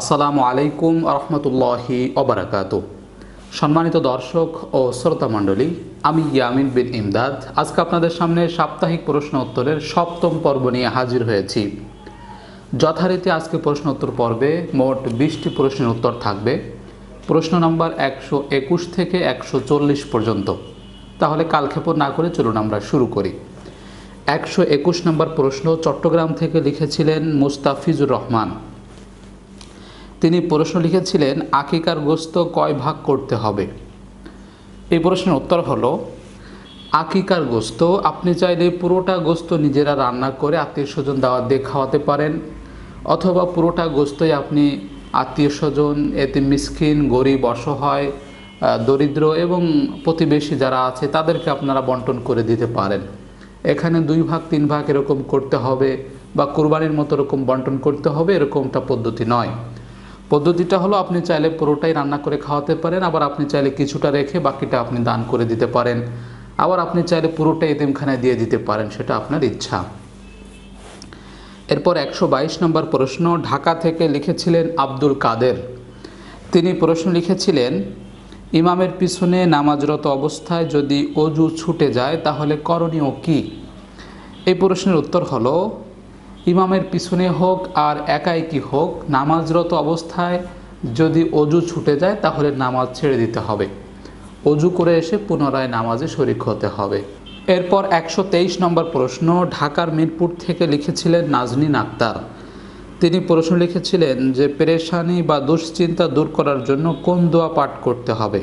আসসালামু আলাইকুম রহমতুল্লাহি অবরাকাত সম্মানিত দর্শক ও শ্রোতা মণ্ডলী আমি ইয়ামিন বিন ইমদাদ আজকে আপনাদের সামনে সাপ্তাহিক প্রশ্ন উত্তরের সপ্তম পর্ব নিয়ে হাজির হয়েছি যথারীতি আজকে প্রশ্ন উত্তর পর্বে মোট বিশটি প্রশ্নের উত্তর থাকবে প্রশ্ন নম্বর একশো একুশ থেকে একশো চল্লিশ পর্যন্ত তাহলে কালক্ষেপণ না করে চলুন আমরা শুরু করি একশো একুশ নম্বর প্রশ্ন চট্টগ্রাম থেকে লিখেছিলেন মুস্তাফিজুর রহমান তিনি প্রশ্ন লিখেছিলেন আকিকার গোস্ত কয় ভাগ করতে হবে এই প্রশ্নের উত্তর হলো আকিকার গোস্ত আপনি চাইলে পুরোটা গোস্ত নিজেরা রান্না করে আত্মীয় স্বজন দাওয়াত দিয়ে খাওয়াতে পারেন অথবা পুরোটা গোস্তই আপনি আত্মীয় স্বজন এতে মিসকিন গরিব অসহায় দরিদ্র এবং প্রতিবেশী যারা আছে তাদেরকে আপনারা বন্টন করে দিতে পারেন এখানে দুই ভাগ তিন ভাগ এরকম করতে হবে বা কোরবানির মতো এরকম বন্টন করতে হবে এরকমটা পদ্ধতি নয় পদ্ধতিটা হলো আপনি চাইলে পুরোটাই রান্না করে খাওয়াতে পারেন আবার আপনি চাইলে কিছুটা রেখে বাকিটা আপনি দান করে দিতে পারেন আবার আপনি চাইলে পুরোটাই এতিমখানায় দিয়ে দিতে পারেন সেটা আপনার ইচ্ছা এরপর একশো বাইশ নম্বর প্রশ্ন ঢাকা থেকে লিখেছিলেন আব্দুল কাদের তিনি প্রশ্ন লিখেছিলেন ইমামের পিছনে নামাজরত অবস্থায় যদি অজু ছুটে যায় তাহলে করণীয় কি এই প্রশ্নের উত্তর হলো ইমামের পিছনে হোক আর একাই কি হোক নামাজরত অবস্থায় যদি অজু ছুটে যায় তাহলে নামাজ ছেড়ে দিতে হবে অজু করে এসে পুনরায় নামাজে শরিক হতে হবে এরপর একশো তেইশ নম্বর প্রশ্ন ঢাকার মিরপুর থেকে লিখেছিলেন নাজনীন আক্তার তিনি প্রশ্ন লিখেছিলেন যে পেরেশানি বা দুশ্চিন্তা দূর করার জন্য কোন দোয়া পাঠ করতে হবে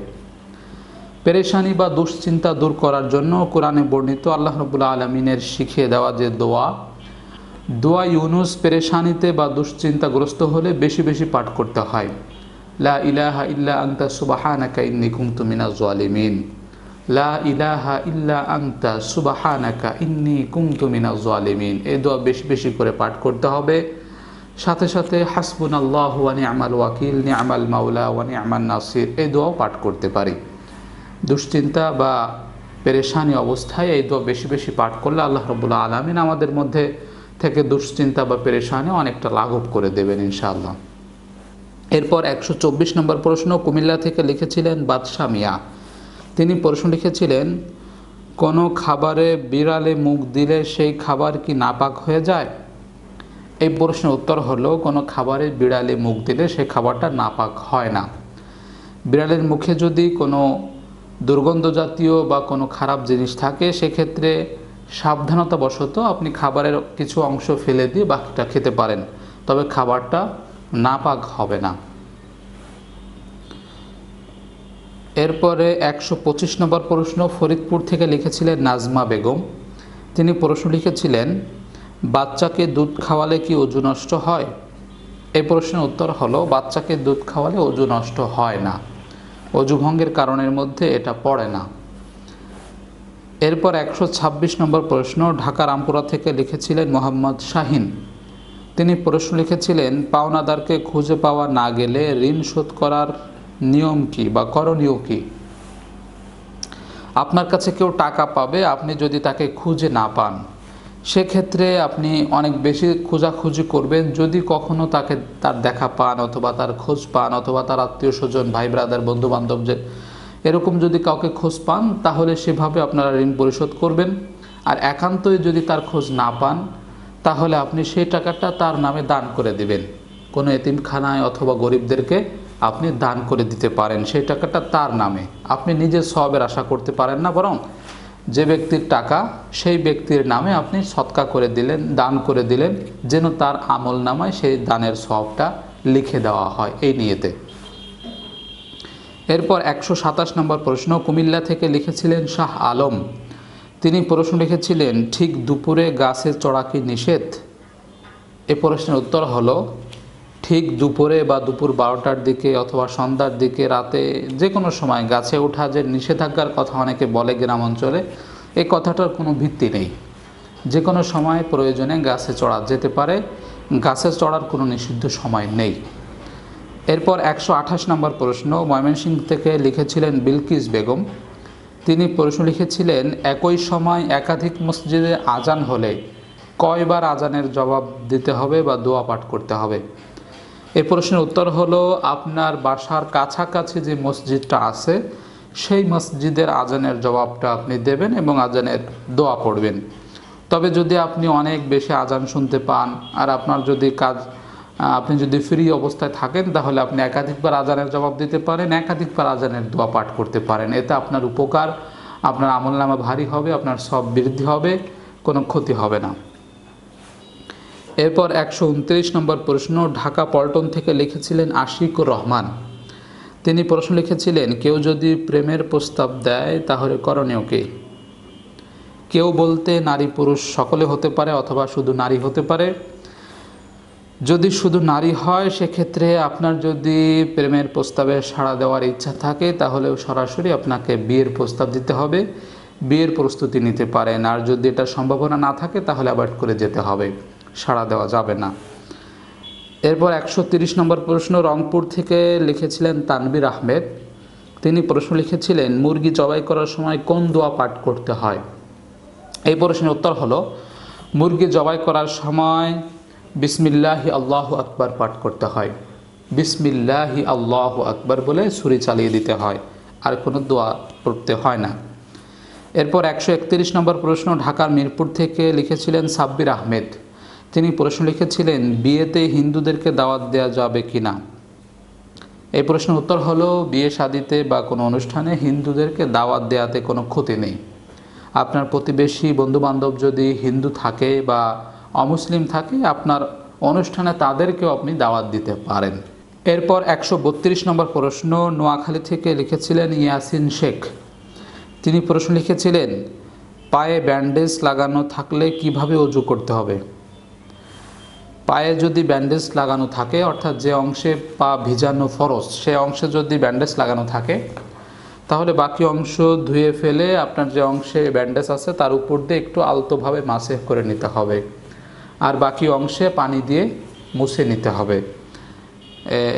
পেরেশানি বা দুশ্চিন্তা দূর করার জন্য কোরআনে বর্ণিত আল্লাহ রবুল্লা আলমিনের শিখিয়ে দেওয়া যে দোয়া দোয়া ইউনুস পেরেশানিতে বা দুশ্চিন্তাগ্রস্ত হলে বেশি বেশি পাঠ করতে হয় লা ইলাহা ইল্লা আন্তা সুবাহানাকা ইন্নি কুমতু মিনা জালিমিন লা ইলাহা ইল্লা আন্তা সুবাহানাকা ইন্নি কুমতু মিনা জালিমিন এই দোয়া বেশি বেশি করে পাঠ করতে হবে সাথে সাথে হাসবুন আল্লাহ ওয়ানি আমাল ওয়াকিল নি আমাল মাওলা ওয়ানি আমাল নাসির এই দোয়াও পাঠ করতে পারি দুশ্চিন্তা বা পেরেশানি অবস্থায় এই দোয়া বেশি বেশি পাঠ করলে আল্লাহ রবুল্লা আলমিন আমাদের মধ্যে থেকে দুশ্চিন্তা বা পেরেশানি অনেকটা লাঘব করে দেবেন ইনশাআল্লাহ এরপর একশো চব্বিশ নম্বর প্রশ্ন কুমিল্লা থেকে লিখেছিলেন বাদশা মিয়া তিনি প্রশ্ন লিখেছিলেন কোনো খাবারে বিড়ালে মুখ দিলে সেই খাবার কি নাপাক হয়ে যায় এই প্রশ্নের উত্তর হলো কোনো খাবারে বিড়ালে মুখ দিলে সেই খাবারটা নাপাক হয় না বিড়ালের মুখে যদি কোনো দুর্গন্ধ জাতীয় বা কোনো খারাপ জিনিস থাকে সেক্ষেত্রে সাবধানতাবশত আপনি খাবারের কিছু অংশ ফেলে দিয়ে বাকিটা খেতে পারেন তবে খাবারটা নাপাক হবে না এরপরে একশো পঁচিশ নম্বর প্রশ্ন ফরিদপুর থেকে লিখেছিলেন নাজমা বেগম তিনি প্রশ্ন লিখেছিলেন বাচ্চাকে দুধ খাওয়ালে কি অজু নষ্ট হয় এই প্রশ্নের উত্তর হলো বাচ্চাকে দুধ খাওয়ালে অজু নষ্ট হয় না অজুভঙ্গের কারণের মধ্যে এটা পড়ে না এরপর একশো ছাব্বিশ নম্বর প্রশ্ন ঢাকা রামপুরা থেকে লিখেছিলেন মোহাম্মদ শাহিন তিনি প্রশ্ন লিখেছিলেন পাওনাদারকে খুঁজে পাওয়া না গেলে ঋণ শোধ করার নিয়ম কি বা করণীয় কি আপনার কাছে কেউ টাকা পাবে আপনি যদি তাকে খুঁজে না পান সেক্ষেত্রে আপনি অনেক বেশি খোঁজাখুঁজি করবেন যদি কখনও তাকে তার দেখা পান অথবা তার খোঁজ পান অথবা তার আত্মীয় স্বজন ভাই ব্রাদার বন্ধুবান্ধব যে এরকম যদি কাউকে খোঁজ পান তাহলে সেভাবে আপনারা ঋণ পরিশোধ করবেন আর একান্তই যদি তার খোঁজ না পান তাহলে আপনি সেই টাকাটা তার নামে দান করে দিবেন কোনো এতিমখানায় অথবা গরিবদেরকে আপনি দান করে দিতে পারেন সেই টাকাটা তার নামে আপনি নিজে সবের আশা করতে পারেন না বরং যে ব্যক্তির টাকা সেই ব্যক্তির নামে আপনি সৎকা করে দিলেন দান করে দিলেন যেন তার আমল নামায় সেই দানের সবটা লিখে দেওয়া হয় এই নিয়েতে এরপর একশো সাতাশ নম্বর প্রশ্ন কুমিল্লা থেকে লিখেছিলেন শাহ আলম তিনি প্রশ্ন লিখেছিলেন ঠিক দুপুরে গাছে চড়া কি নিষেধ এ প্রশ্নের উত্তর হল ঠিক দুপুরে বা দুপুর বারোটার দিকে অথবা সন্ধ্যার দিকে রাতে যে কোনো সময় গাছে ওঠা যে নিষেধাজ্ঞার কথা অনেকে বলে গ্রাম অঞ্চলে এই কথাটার কোনো ভিত্তি নেই যে কোনো সময় প্রয়োজনে গাছে চড়া যেতে পারে গাছে চড়ার কোনো নিষিদ্ধ সময় নেই এরপর একশো আঠাশ নম্বর প্রশ্ন ময়মনসিংহ থেকে লিখেছিলেন বিলকিস বেগম তিনি প্রশ্ন লিখেছিলেন একই সময় একাধিক মসজিদে আজান হলে কয়বার আজানের জবাব দিতে হবে বা দোয়া পাঠ করতে হবে এই প্রশ্নের উত্তর হলো আপনার বাসার কাছাকাছি যে মসজিদটা আছে সেই মসজিদের আজানের জবাবটা আপনি দেবেন এবং আজানের দোয়া পড়বেন তবে যদি আপনি অনেক বেশি আজান শুনতে পান আর আপনার যদি কাজ আপনি যদি ফ্রি অবস্থায় থাকেন তাহলে আপনি একাধিকবার আজানের জবাব দিতে পারেন একাধিকবার আজানের দোয়া পাঠ করতে পারেন এতে আপনার উপকার আপনার আমল নামা ভারী হবে আপনার সব বৃদ্ধি হবে কোনো ক্ষতি হবে না এরপর একশো উনত্রিশ নম্বর প্রশ্ন ঢাকা পল্টন থেকে লিখেছিলেন আশিকুর রহমান তিনি প্রশ্ন লিখেছিলেন কেউ যদি প্রেমের প্রস্তাব দেয় তাহলে করণীয় কে কেউ বলতে নারী পুরুষ সকলে হতে পারে অথবা শুধু নারী হতে পারে যদি শুধু নারী হয় সেক্ষেত্রে আপনার যদি প্রেমের প্রস্তাবে সাড়া দেওয়ার ইচ্ছা থাকে তাহলেও সরাসরি আপনাকে বিয়ের প্রস্তাব দিতে হবে বিয়ের প্রস্তুতি নিতে পারেন আর যদি এটা সম্ভাবনা না থাকে তাহলে অ্যাভয়েড করে যেতে হবে সাড়া দেওয়া যাবে না এরপর একশো তিরিশ নম্বর প্রশ্ন রংপুর থেকে লিখেছিলেন তানবির আহমেদ তিনি প্রশ্ন লিখেছিলেন মুরগি জবাই করার সময় কোন দোয়া পাঠ করতে হয় এই প্রশ্নের উত্তর হলো মুরগি জবাই করার সময় বিসমিল্লাহি আল্লাহ আকবর পাঠ করতে হয় বিসমিল্লাহি আল্লাহ আকবর বলে ছুরি চালিয়ে দিতে হয় আর কোনো দোয়া পড়তে হয় না এরপর একশো একত্রিশ নম্বর প্রশ্ন ঢাকার মিরপুর থেকে লিখেছিলেন সাব্বির আহমেদ তিনি প্রশ্ন লিখেছিলেন বিয়েতে হিন্দুদেরকে দাওয়াত দেওয়া যাবে কি না এই প্রশ্নের উত্তর হলো বিয়ে শাদিতে বা কোনো অনুষ্ঠানে হিন্দুদেরকে দাওয়াত দেওয়াতে কোনো ক্ষতি নেই আপনার প্রতিবেশী বন্ধুবান্ধব যদি হিন্দু থাকে বা অমুসলিম থাকে আপনার অনুষ্ঠানে তাদেরকেও আপনি দাওয়াত দিতে পারেন এরপর একশো বত্রিশ নম্বর প্রশ্ন নোয়াখালী থেকে লিখেছিলেন ইয়াসিন শেখ তিনি প্রশ্ন লিখেছিলেন পায়ে ব্যান্ডেজ লাগানো থাকলে কিভাবে অজু করতে হবে পায়ে যদি ব্যান্ডেজ লাগানো থাকে অর্থাৎ যে অংশে পা ভিজানো ফরজ সে অংশে যদি ব্যান্ডেজ লাগানো থাকে তাহলে বাকি অংশ ধুয়ে ফেলে আপনার যে অংশে ব্যান্ডেজ আছে তার উপর দিয়ে একটু আলতোভাবে মাসেফ করে নিতে হবে আর বাকি অংশে পানি দিয়ে মুছে নিতে হবে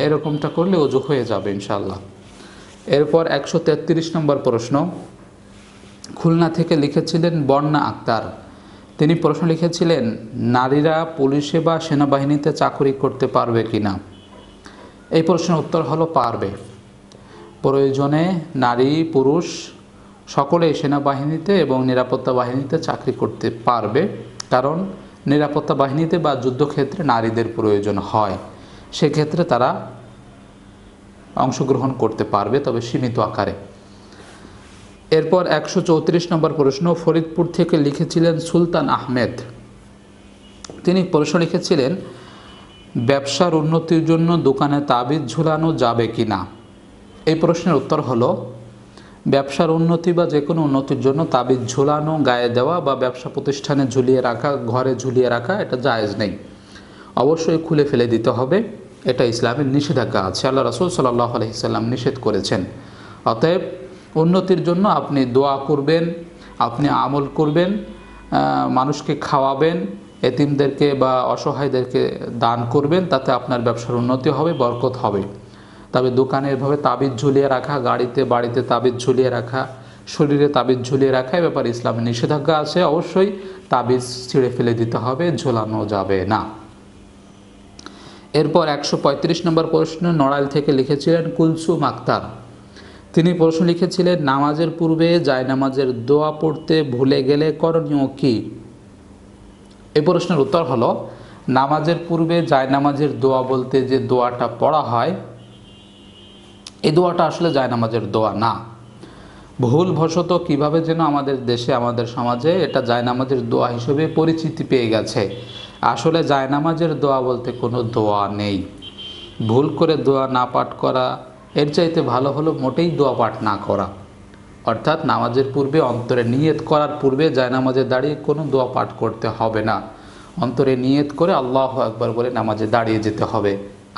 এরকমটা করলে অজু হয়ে যাবে ইনশাল্লাহ এরপর একশো তেত্রিশ নম্বর প্রশ্ন খুলনা থেকে লিখেছিলেন বন্যা আক্তার তিনি প্রশ্ন লিখেছিলেন নারীরা পুলিশে বা সেনাবাহিনীতে চাকরি করতে পারবে কি না এই প্রশ্নের উত্তর হলো পারবে প্রয়োজনে নারী পুরুষ সকলে সেনাবাহিনীতে এবং নিরাপত্তা বাহিনীতে চাকরি করতে পারবে কারণ নিরাপত্তা বাহিনীতে বা যুদ্ধক্ষেত্রে নারীদের প্রয়োজন হয় সেক্ষেত্রে তারা অংশগ্রহণ করতে পারবে তবে সীমিত আকারে এরপর একশো চৌত্রিশ নম্বর প্রশ্ন ফরিদপুর থেকে লিখেছিলেন সুলতান আহমেদ তিনি প্রশ্ন লিখেছিলেন ব্যবসার উন্নতির জন্য দোকানে তাবিজ ঝুলানো যাবে কি না এই প্রশ্নের উত্তর হলো ব্যবসার উন্নতি বা যে কোনো উন্নতির জন্য তাবিজ ঝুলানো গায়ে দেওয়া বা ব্যবসা প্রতিষ্ঠানে ঝুলিয়ে রাখা ঘরে ঝুলিয়ে রাখা এটা জায়েজ নেই অবশ্যই খুলে ফেলে দিতে হবে এটা ইসলামের নিষেধাজ্ঞা আছে আল্লাহ রসুল সাল্লাহ আলহিসাল্লাম নিষেধ করেছেন অতএব উন্নতির জন্য আপনি দোয়া করবেন আপনি আমল করবেন মানুষকে খাওয়াবেন এতিমদেরকে বা অসহায়দেরকে দান করবেন তাতে আপনার ব্যবসার উন্নতি হবে বরকত হবে তবে দোকানে এভাবে তাবিজ ঝুলিয়ে রাখা গাড়িতে বাড়িতে তাবিজ ঝুলিয়ে রাখা শরীরে তাবিজ ঝুলিয়ে রাখা এ ব্যাপারে ইসলামে নিষেধাজ্ঞা আছে অবশ্যই তাবিজ ছিঁড়ে ফেলে দিতে হবে ঝোলানো যাবে না এরপর একশো পঁয়ত্রিশ নম্বর প্রশ্ন নড়াইল থেকে লিখেছিলেন কুলসুম আক্তার তিনি প্রশ্ন লিখেছিলেন নামাজের পূর্বে জায়নামাজের দোয়া পড়তে ভুলে গেলে করণীয় কী এই প্রশ্নের উত্তর হলো নামাজের পূর্বে জায়নামাজের দোয়া বলতে যে দোয়াটা পড়া হয় এ দোয়াটা আসলে আমাদের দোয়া না ভুলবশত কিভাবে যেন আমাদের দেশে আমাদের সমাজে এটা জায়নামাজের দোয়া হিসেবে পরিচিতি পেয়ে গেছে আসলে জায়নামাজের দোয়া বলতে কোনো দোয়া নেই ভুল করে দোয়া না পাঠ করা এর চাইতে ভালো হলো মোটেই দোয়া পাঠ না করা অর্থাৎ নামাজের পূর্বে অন্তরে নিয়ত করার পূর্বে জায়নামাজে দাঁড়িয়ে কোনো দোয়া পাঠ করতে হবে না অন্তরে নিয়ত করে আল্লাহ একবার বলে নামাজে দাঁড়িয়ে যেতে হবে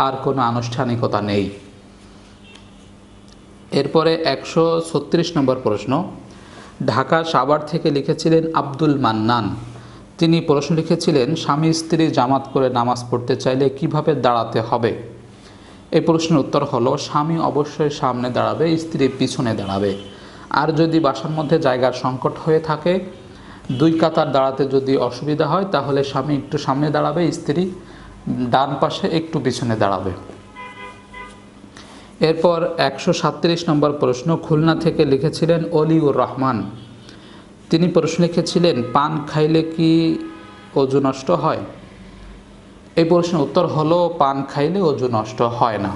আর কোনো আনুষ্ঠানিকতা নেই এরপরে একশো ছত্রিশ নম্বর প্রশ্ন ঢাকা সাবার থেকে লিখেছিলেন আব্দুল মান্নান তিনি প্রশ্ন লিখেছিলেন স্বামী স্ত্রী জামাত করে নামাজ পড়তে চাইলে কিভাবে দাঁড়াতে হবে এই প্রশ্নের উত্তর হলো স্বামী অবশ্যই সামনে দাঁড়াবে স্ত্রী পিছনে দাঁড়াবে আর যদি বাসার মধ্যে জায়গার সংকট হয়ে থাকে দুই কাতার দাঁড়াতে যদি অসুবিধা হয় তাহলে স্বামী একটু সামনে দাঁড়াবে স্ত্রী ডান পাশে একটু পিছনে দাঁড়াবে এরপর একশো সাতত্রিশ নম্বর প্রশ্ন খুলনা থেকে লিখেছিলেন অলিউর রহমান তিনি প্রশ্ন লিখেছিলেন পান খাইলে কি অজু নষ্ট হয় এই প্রশ্নের উত্তর হলো পান খাইলে অজু নষ্ট হয় না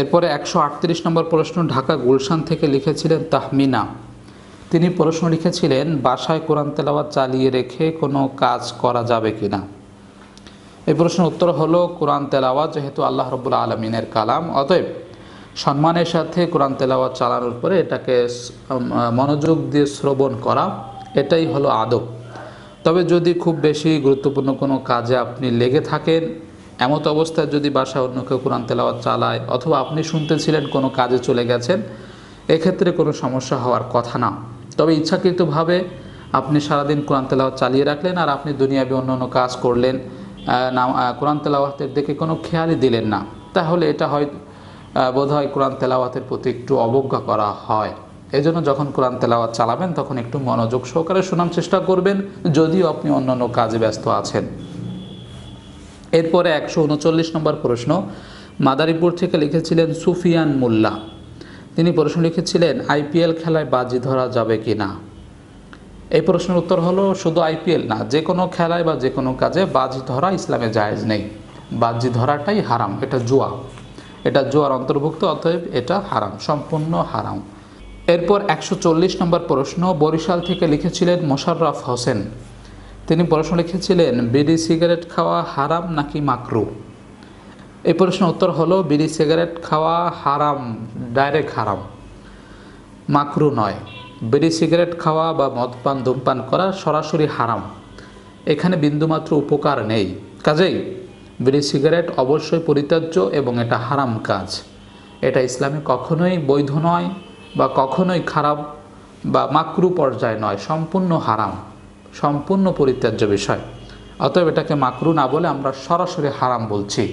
এরপরে একশো আটত্রিশ নম্বর প্রশ্ন ঢাকা গুলশান থেকে লিখেছিলেন তাহমিনা তিনি প্রশ্ন লিখেছিলেন বাসায় কোরআন তেলাওয়াত চালিয়ে রেখে কোনো কাজ করা যাবে কিনা না এই প্রশ্নের উত্তর হলো কোরআন তেলাওয়াত যেহেতু আল্লাহ রবুল্লা আলমিনের কালাম অতএব সম্মানের সাথে কোরআন তেলাওয়াত চালানোর পরে এটাকে মনোযোগ দিয়ে শ্রবণ করা এটাই হলো আদব তবে যদি খুব বেশি গুরুত্বপূর্ণ কোনো কাজে আপনি লেগে থাকেন এমত অবস্থায় যদি বাসা অন্য কেউ কোরআন তেলাওয়াত চালায় অথবা আপনি শুনতেছিলেন কোনো কাজে চলে গেছেন এক্ষেত্রে কোনো সমস্যা হওয়ার কথা না তবে ইচ্ছাকৃতভাবে আপনি সারাদিন কোরআন তেলাওয়াত চালিয়ে রাখলেন আর আপনি দুনিয়াবি অন্য অন্য কাজ করলেন নাম কোরআন তেলাওয়াতের দিকে কোনো খেয়ালই দিলেন না তাহলে এটা হয় বোধহয় কোরআন তেলাওয়াতের প্রতি একটু অবজ্ঞা করা হয় জন্য যখন কোরআন তেলাওয়াত চালাবেন তখন একটু মনোযোগ সহকারে শোনার চেষ্টা করবেন যদিও আপনি অন্যান্য কাজে ব্যস্ত আছেন এরপরে একশো উনচল্লিশ নম্বর প্রশ্ন মাদারীপুর থেকে লিখেছিলেন সুফিয়ান মোল্লা তিনি প্রশ্ন লিখেছিলেন আইপিএল খেলায় বাজি ধরা যাবে কি না এই প্রশ্নের উত্তর হলো শুধু আইপিএল না যে কোনো খেলায় বা যে কোনো কাজে বাজি ধরা ইসলামে জায়েজ নেই বাজি ধরাটাই হারাম এটা জুয়া এটা জুয়ার অন্তর্ভুক্ত অতএব এটা হারাম সম্পূর্ণ হারাম এরপর একশো চল্লিশ নম্বর প্রশ্ন বরিশাল থেকে লিখেছিলেন মোশাররফ হোসেন তিনি প্রশ্ন লিখেছিলেন বিড়ি সিগারেট খাওয়া হারাম নাকি মাকরু এই প্রশ্নের উত্তর হলো বিড়ি সিগারেট খাওয়া হারাম ডাইরেক্ট হারাম মাকরু নয় বিড়ি সিগারেট খাওয়া বা মদপান ধূমপান করা সরাসরি হারাম এখানে বিন্দুমাত্র উপকার নেই কাজেই বিড়ি সিগারেট অবশ্যই পরিত্যাজ্য এবং এটা হারাম কাজ এটা ইসলামে কখনোই বৈধ নয় বা কখনোই খারাপ বা মাকরু পর্যায়ে নয় সম্পূর্ণ হারাম সম্পূর্ণ পরিত্যাজ্য বিষয় অতএব এটাকে মাকরু না বলে আমরা সরাসরি হারাম বলছি